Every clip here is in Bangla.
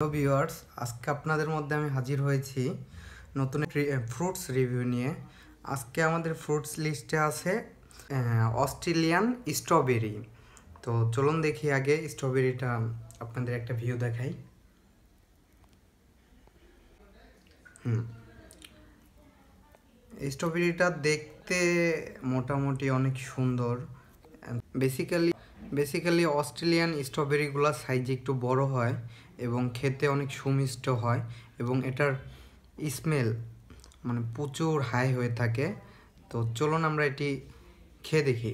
হ্যালো ভিউয়ার্স আজকে আপনাদের মধ্যে আমি হাজির হয়েছি নতুন ফ্রুটস রিভিউ নিয়ে আজকে আমাদের ফ্রুটস লিস্টে আছে অস্ট্রেলিয়ান স্ট্রবেরি তো চলুন দেখি আগে স্ট্রবেরিটা আপনাদের একটা ভিউ দেখাই হুম স্ট্রবেরিটা দেখতে মোটামুটি অনেক সুন্দর বেসিক্যালি বেসিক্যালি অস্ট্রেলিয়ান স্ট্রবেরিগুলো সাইজে একটু বড় হয় এবং খেতে অনেক সুমিষ্ট হয় এবং এটার স্মেল মানে প্রচুর হাই হয়ে থাকে তো চলুন আমরা এটি খেয়ে দেখি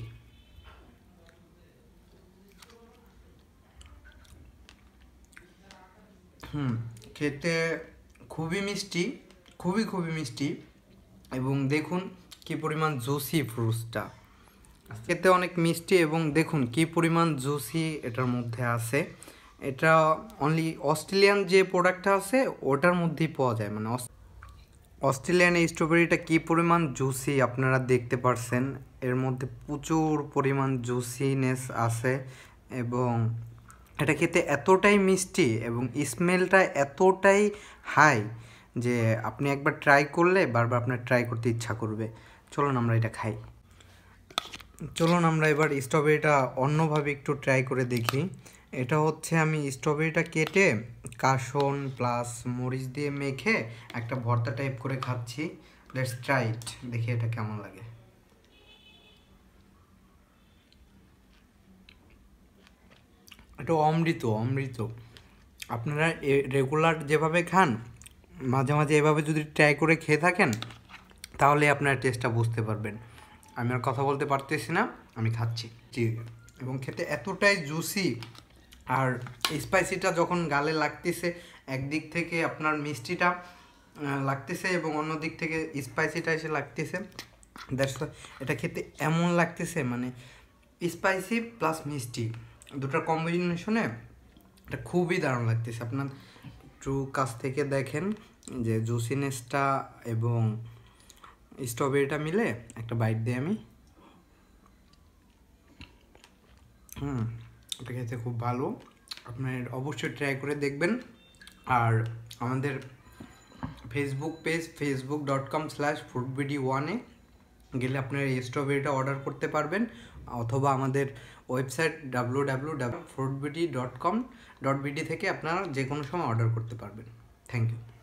হুম খেতে খুবই মিষ্টি খুবই খুবই মিষ্টি এবং দেখুন কি পরিমাণ জুসি ফ্রুটসটা আচ্ছা। এতে অনেক মিষ্টি এবং দেখুন কি পরিমাণ জুসি এটার মধ্যে আছে এটা অনলি অস্ট্রেলিয়ান যে প্রোডাক্টটা আছে ওটার মধ্যেই পাওয়া যায় মানে অস্ট্রেলিয়ান এই স্ট্রবেরিটা কী পরিমাণ জুসি আপনারা দেখতে পারছেন এর মধ্যে প্রচুর পরিমাণ জুসিনেস আছে এবং এটা খেতে এতটাই মিষ্টি এবং স্মেলটা এতটাই হাই যে আপনি একবার ট্রাই করলে বারবার আপনার ট্রাই করতে ইচ্ছা করবে চলুন আমরা এটা খাই চলুন আমরা এবার স্ট্রবেরিটা অন্যভাবে একটু ট্রাই করে দেখি এটা হচ্ছে আমি স্ট্রবেরিটা কেটে কাসন প্লাস মরিচ দিয়ে মেখে একটা ভর্তা টাইপ করে খাচ্ছি লেটস ট্রাই ইট দেখি এটা কেমন লাগে এটা অমৃত অমৃত আপনারা রেগুলার যেভাবে খান মাঝে মাঝে এভাবে যদি ট্রাই করে খেয়ে থাকেন তাহলে আপনার টেস্টটা বুঝতে পারবেন আমি আর কথা বলতে পারতেছি না আমি খাচ্ছি জি এবং খেতে এতটাই জুসি আর স্পাইসিটা যখন গালে লাগতেছে একদিক থেকে আপনার মিষ্টিটা লাগতেছে এবং অন্য দিক থেকে স্পাইসিটা এসে লাগতেছে দ্যাটস এটা খেতে এমন লাগতেছে মানে স্পাইসি প্লাস মিষ্টি দুটার কম্বিনেশনে এটা খুবই দারুণ লাগতেছে আপনার ট্রু কাছ থেকে দেখেন যে জুসিনেসটা এবং স্ট্রবেরিটা মিলে একটা বাইট দিই আমি হুম এটা খেতে খুব ভালো আপনার অবশ্যই ট্রাই করে দেখবেন আর আমাদের Facebook page Facebook dot com slash food BD ওয়ানে গেলে আপনার এই স্ট্রবেরিটা অর্ডার করতে পারবেন অথবা আমাদের website W W W food BD dot com dot BD থেকে আপনারা যে কোনো সময় অর্ডার করতে পারবেন থ্যাংক ইউ